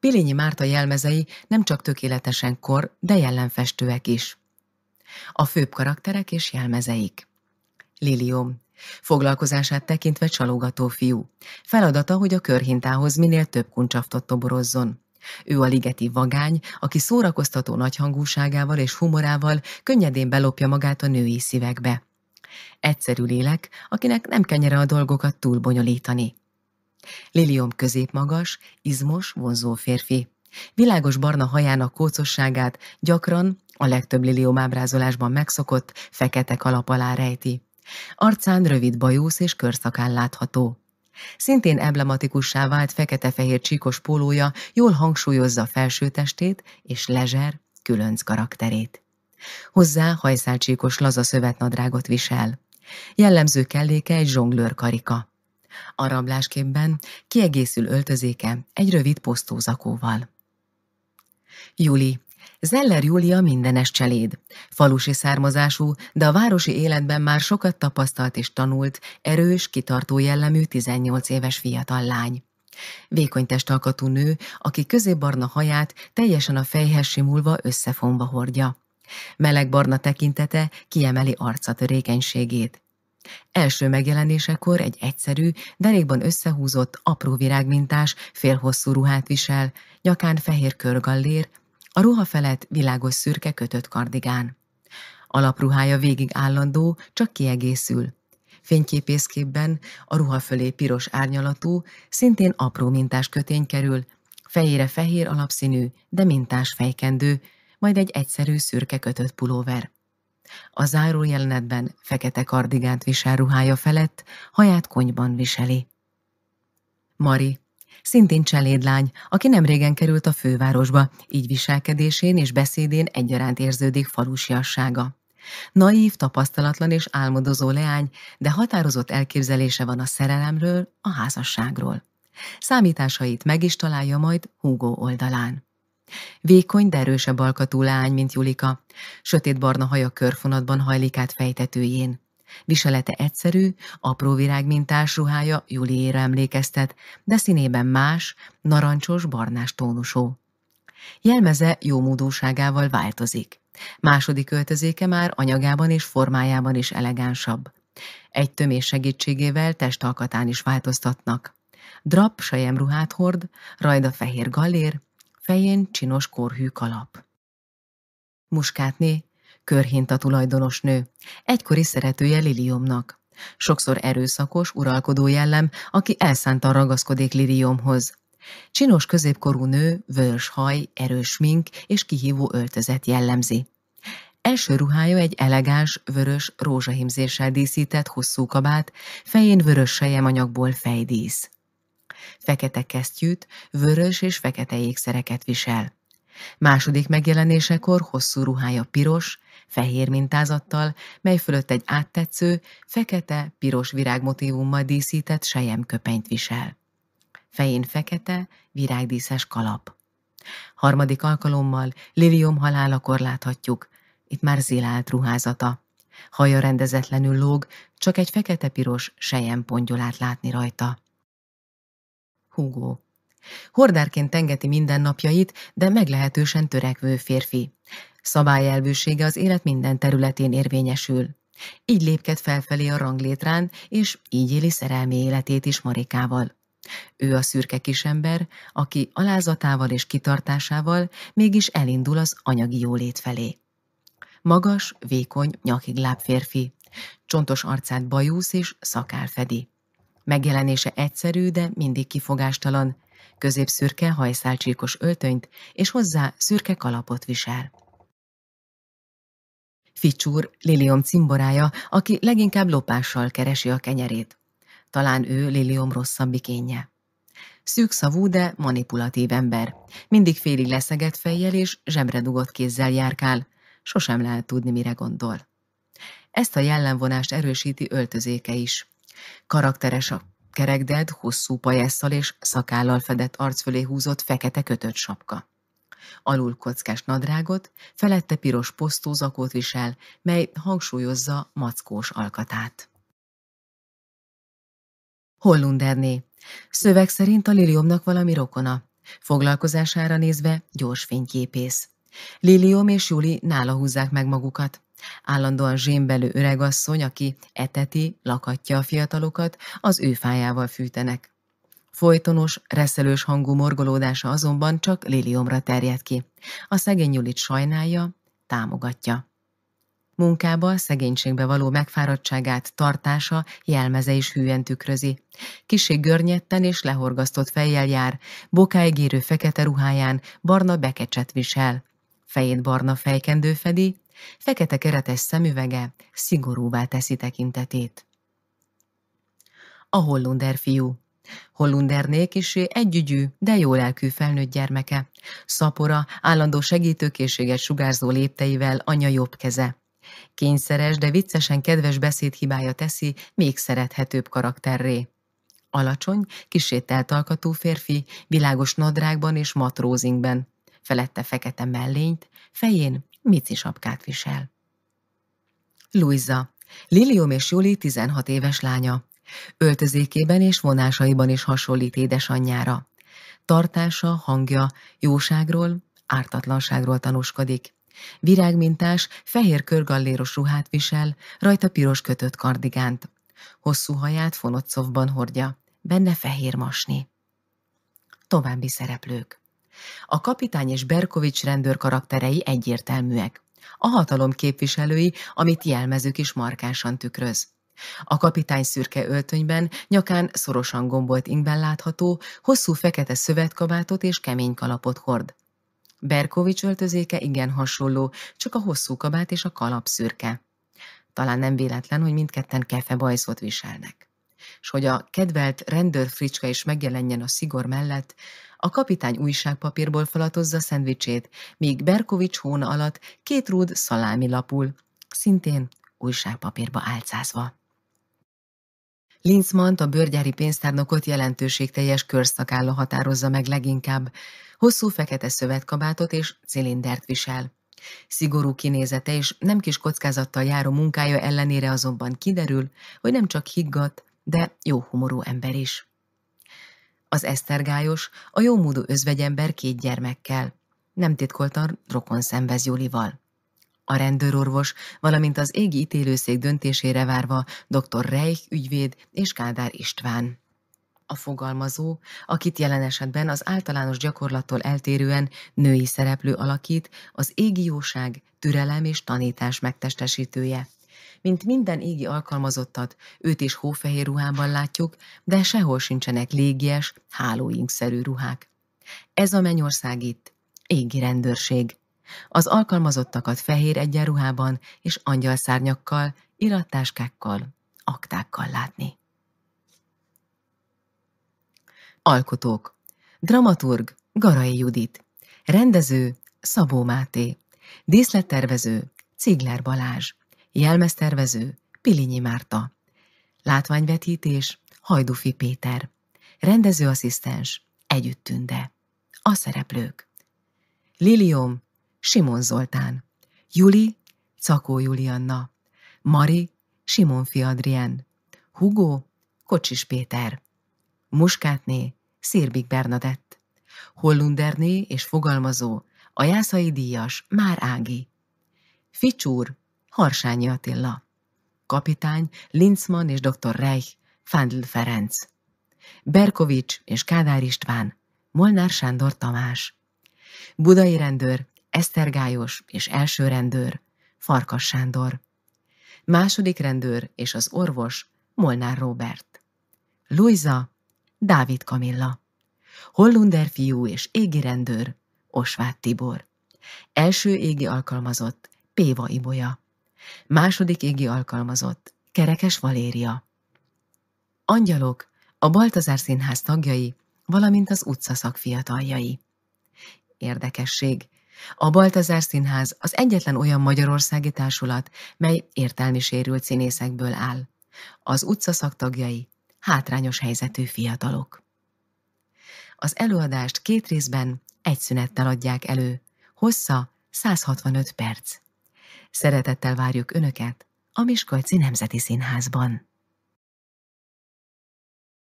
Pilényi Márta jelmezei nem csak tökéletesen kor, de jellemfestőek is. A főbb karakterek és jelmezeik. Lilium. Foglalkozását tekintve csalogató fiú. Feladata, hogy a körhintához minél több kuncsaftot toborozzon. Ő a ligeti vagány, aki szórakoztató nagyhangúságával és humorával könnyedén belopja magát a női szívekbe. Egyszerű lélek, akinek nem kenyere a dolgokat túlbonyolítani. Lilium középmagas, izmos, vonzó férfi. Világos barna hajának kócosságát gyakran, a legtöbb lilium ábrázolásban megszokott, fekete kalap alá rejti. Arcán rövid bajusz és körszakán látható. Szintén emblematikussá vált fekete-fehér csíkos pólója jól hangsúlyozza felsőtestét és lezser, különc karakterét. Hozzá hajszálcsíkos laza szövetnadrágot visel. Jellemző kelléke egy zsonglőr karika a rablásképpen kiegészül öltözéke egy rövid posztózakóval. Juli. Zeller Júlia mindenes cseléd. Falusi származású, de a városi életben már sokat tapasztalt és tanult, erős, kitartó jellemű 18 éves fiatal lány. Vékony testalkatú nő, aki középbarna haját teljesen a fejhez simulva összefonva hordja. Melegbarna tekintete kiemeli arca törékenységét. Első megjelenésekor egy egyszerű, derékban összehúzott, apró virágmintás, félhosszú ruhát visel, nyakán fehér körgallér, a ruha felett világos szürke kötött kardigán. Alapruhája végig állandó, csak kiegészül. Fényképészképben a ruha fölé piros árnyalatú, szintén apró mintás kötény kerül, fejére fehér alapszínű, de mintás fejkendő, majd egy egyszerű szürke kötött pulóver. A záró jelenetben fekete kardigánt visel ruhája felett, haját konyban viseli. Mari, szintén cselédlány, aki nem régen került a fővárosba, így viselkedésén és beszédén egyaránt érződik falusiassága. Naív, tapasztalatlan és álmodozó leány, de határozott elképzelése van a szerelemről, a házasságról. Számításait meg is találja majd Hugo oldalán. Vékony, de erősebb alkatú lány, mint Julika. Sötétbarna haja körfonatban hajlik át fejtetőjén. Viselete egyszerű, apró virágmintás ruhája Juliéra emlékeztet, de színében más, narancsos, barnás tónusú. Jelmeze jó módúságával változik. Második öltözéke már anyagában és formájában is elegánsabb. Egy tömés segítségével testalkatán is változtatnak. Drap sajemruhát hord, rajda fehér gallér, fején csinos korhű kalap. Muskátné, körhinta tulajdonosnő, egykori szeretője Liliomnak. Sokszor erőszakos, uralkodó jellem, aki elszántan ragaszkodik Liliomhoz. Csinos középkorú nő, vörös haj, erős mink és kihívó öltözet jellemzi. Első ruhája egy elegáns, vörös, rózsahimzéssel díszített hosszú kabát, fején vörös anyagból fejdísz fekete kesztyűt, vörös és fekete ékszereket visel. Második megjelenésekor hosszú ruhája piros, fehér mintázattal, mely fölött egy áttetsző, fekete, piros virágmotívummal díszített sejemköpenyt visel. Fején fekete, virágdíszes kalap. Harmadik alkalommal Lilium halálakor láthatjuk, itt már zilált ruházata. Haja rendezetlenül lóg, csak egy fekete-piros sejempongyolát látni rajta. Hugo. Hordárként tengeti mindennapjait, de meglehetősen törekvő férfi. Szabályelvűsége az élet minden területén érvényesül. Így lépked felfelé a ranglétrán, és így éli szerelmi életét is Marikával. Ő a szürke kisember, aki alázatával és kitartásával mégis elindul az anyagi jólét felé. Magas, vékony, nyakig láb férfi. Csontos arcát bajusz és szakál fedi. Megjelenése egyszerű, de mindig kifogástalan. Középszürke hajszálcsíkos öltönyt, és hozzá szürke kalapot visel. Ficsúr, Lilium cimborája, aki leginkább lopással keresi a kenyerét. Talán ő Lilium rosszabbik Szűk szavú, de manipulatív ember. Mindig félig leszegett fejjel és zsebre dugott kézzel járkál. Sosem lehet tudni, mire gondol. Ezt a jellemvonást erősíti öltözéke is. Karakteres a kerekded, hosszú pajesszal és szakállal fedett arc fölé húzott fekete kötött sapka. Alul kockás nadrágot, felette piros posztózakót visel, mely hangsúlyozza mackós alkatát. Hollunderné. Szöveg szerint a Liliomnak valami rokona. Foglalkozására nézve gyors fényképész. Lilium és Juli nála húzzák meg magukat. Állandóan zsémbelő öregasszony, aki eteti, lakatja a fiatalokat, az ő fájával fűtenek. Folytonos, reszelős hangú morgolódása azonban csak Liliomra terjed ki. A szegény Julit sajnálja, támogatja. Munkába, szegénységbe való megfáradtságát, tartása, jelmeze is hűen tükrözi. Kiség görnyetten és lehorgasztott fejjel jár, bokáig érő fekete ruháján barna bekecset visel. Fejét barna fejkendő fedi, Fekete keretes szemüvege szigorúvá teszi tekintetét. A Hollunder fiú. hollunder kisé együgyű, de jó lelkű felnőtt gyermeke. Szapora, állandó segítőkészséget sugárzó lépteivel anya jobb keze. Kényszeres, de viccesen kedves beszédhibája teszi még szerethetőbb karakterré. Alacsony, kisételt alkatú férfi, világos nadrágban és matrózingben, felette fekete mellényt, fején Mici sapkát visel. Luisa, Lilium és Juli 16 éves lánya. Öltözékében és vonásaiban is hasonlít édesanyjára. Tartása, hangja jóságról, ártatlanságról tanúskodik. Virágmintás, fehér körgalléros ruhát visel, rajta piros kötött kardigánt. Hosszú haját fonott hordja, benne fehér masni. További szereplők. A kapitány és Berkovics rendőr karakterei egyértelműek. A hatalom képviselői, amit jelmezük is markánsan tükröz. A kapitány szürke öltönyben, nyakán szorosan gombolt ingben látható, hosszú fekete szövetkabátot és kemény kalapot hord. Berkovics öltözéke igen hasonló, csak a hosszú kabát és a kalap szürke. Talán nem véletlen, hogy mindketten bajszot viselnek s hogy a kedvelt fricska is megjelenjen a szigor mellett, a kapitány újságpapírból falatozza szendvicsét, míg Berkovics hóna alatt két rúd szalámi lapul, szintén újságpapírba álcázva. Linzmant, a bőrgyári pénztárnokot jelentőségteljes körszakálla határozza meg leginkább. Hosszú fekete szövetkabátot és cilindert visel. Szigorú kinézete és nem kis kockázattal járó munkája ellenére azonban kiderül, hogy nem csak higgadt, de jó humorú ember is. Az esztergályos, a jómódú özvegyember két gyermekkel, nem titkoltan rokon szenvez Julival. A rendőrorvos, valamint az égi ítélőszék döntésére várva dr. Reich ügyvéd és Kádár István. A fogalmazó, akit jelen esetben az általános gyakorlattól eltérően női szereplő alakít, az égi jóság, türelem és tanítás megtestesítője. Mint minden égi alkalmazottat, őt is hófehér ruhában látjuk, de sehol sincsenek légies, hálóinkszerű ruhák. Ez a mennyország itt, égi rendőrség. Az alkalmazottakat fehér egyenruhában és angyalszárnyakkal, irattáskákkal, aktákkal látni. Alkotók Dramaturg Garai Judit Rendező Szabó Máté Díszlettervező Cigler Balázs jelmeztervező Pilinyi Márta, látványvetítés Hajdufi Péter, rendezőasszisztens Együtt Tünde, a szereplők Lilium Simon Zoltán, Juli Cakó Julianna, Mari Simon Fiadrien, Hugo Kocsis Péter, Muskátné Szirbik Bernadett, Hollunderné és fogalmazó, a Jászai díjas Már Ági, Ficsúr Harsányi Attila, kapitány Lincman és dr. Reich, Fandl Ferenc, Berkovics és Kádár István, Molnár Sándor Tamás, budai rendőr Esztergályos és első rendőr Farkas Sándor, második rendőr és az orvos Molnár Robert, Luisa Dávid Kamilla, Hollunder fiú és égi rendőr Osváth Tibor, első égi alkalmazott Péva Ibolya. Második égi alkalmazott, Kerekes Valéria. Angyalok, a Baltazár Színház tagjai, valamint az utcaszak fiataljai. Érdekesség. A Baltazár Színház az egyetlen olyan magyarországi társulat, mely értelmi sérült színészekből áll. Az utcaszak tagjai hátrányos helyzetű fiatalok. Az előadást két részben egy szünettel adják elő, hossza 165 perc. Szeretettel várjuk Önöket a Miskolci Nemzeti Színházban.